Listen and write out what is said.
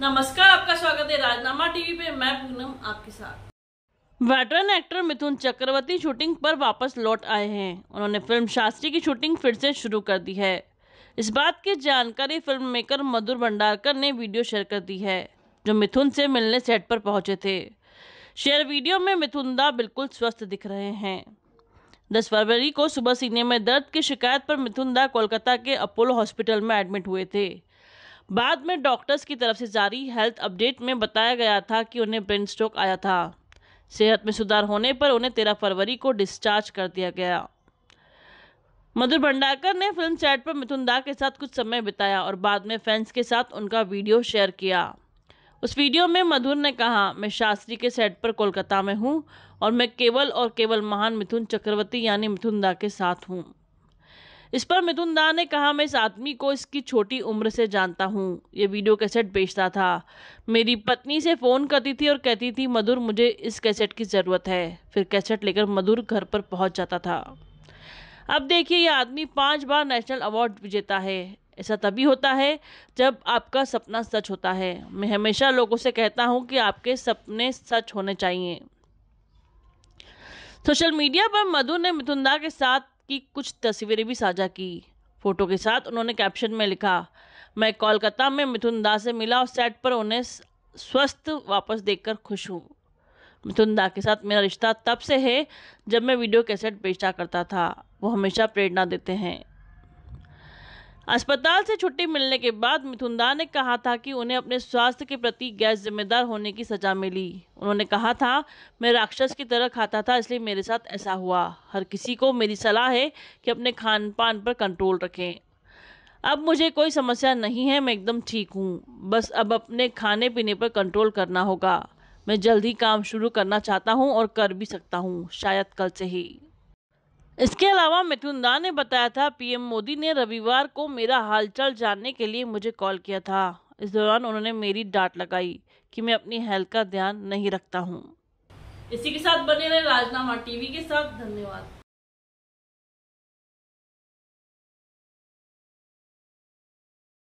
नमस्कार आपका स्वागत है राजनामा टीवी पे मैं पूनम आपके साथ veteran actor Mithun Chakraborty shooting पर वापस लौट आए हैं उन्होंने फिल्म शास्त्री की शूटिंग फिर से शुरू कर दी है इस बात की जानकारी फिल्म मेकर मधुर भंडारकर ने वीडियो शेयर कर दी है जो मिथुन से मिलने सेट पर पहुंचे थे शेयर वीडियो में मिथुन दा बिल्कुल स्वस्थ दिख रहे हैं दस फरवरी को सुबह सीने में दर्द की शिकायत पर मिथुन दा कोलकाता के अपोलो हॉस्पिटल में एडमिट हुए थे बाद में डॉक्टर्स की तरफ से जारी हेल्थ अपडेट में बताया गया था कि उन्हें ब्रेन स्ट्रोक आया था सेहत में सुधार होने पर उन्हें तेरह फरवरी को डिस्चार्ज कर दिया गया मधुर भंडारकर ने फिल्म सेट पर मिथुन दा के साथ कुछ समय बिताया और बाद में फैंस के साथ उनका वीडियो शेयर किया उस वीडियो में मधुर ने कहा मैं शास्त्री के सेट पर कोलकाता में हूँ और मैं केवल और केवल महान मिथुन चक्रवर्ती यानी मिथुन दा के साथ हूँ इस पर मिथुन दा ने कहा मैं इस आदमी को इसकी छोटी उम्र से जानता हूँ ये वीडियो कैसेट बेचता था मेरी पत्नी से फ़ोन करती थी और कहती थी मधुर मुझे इस कैसेट की ज़रूरत है फिर कैसेट लेकर मधुर घर पर पहुँच जाता था अब देखिए यह आदमी पाँच बार नेशनल अवार्ड विजेता है ऐसा तभी होता है जब आपका सपना सच होता है मैं हमेशा लोगों से कहता हूँ कि आपके सपने सच होने चाहिए सोशल मीडिया पर मधु ने मिथुंदा के साथ की कुछ तस्वीरें भी साझा की फोटो के साथ उन्होंने कैप्शन में लिखा मैं कोलकाता में मिथुन दा से मिला और सेट पर उन्हें स्वस्थ वापस देखकर खुश हूँ मिथुन दा के साथ मेरा रिश्ता तब से है जब मैं वीडियो कैसेट बेचा करता था वो हमेशा प्रेरणा देते हैं अस्पताल से छुट्टी मिलने के बाद दा ने कहा था कि उन्हें अपने स्वास्थ्य के प्रति गैर जिम्मेदार होने की सजा मिली उन्होंने कहा था मैं राक्षस की तरह खाता था इसलिए मेरे साथ ऐसा हुआ हर किसी को मेरी सलाह है कि अपने खान पान पर कंट्रोल रखें अब मुझे कोई समस्या नहीं है मैं एकदम ठीक हूँ बस अब अपने खाने पीने पर कंट्रोल करना होगा मैं जल्द ही काम शुरू करना चाहता हूँ और कर भी सकता हूँ शायद कल से ही इसके अलावा मिथुन दा ने बताया था पीएम मोदी ने रविवार को मेरा हालचाल जानने के लिए मुझे कॉल किया था इस दौरान उन्होंने मेरी डांट लगाई कि मैं अपनी हेल्थ का ध्यान नहीं रखता हूँ इसी के साथ बने रहे राजनामा टीवी के साथ धन्यवाद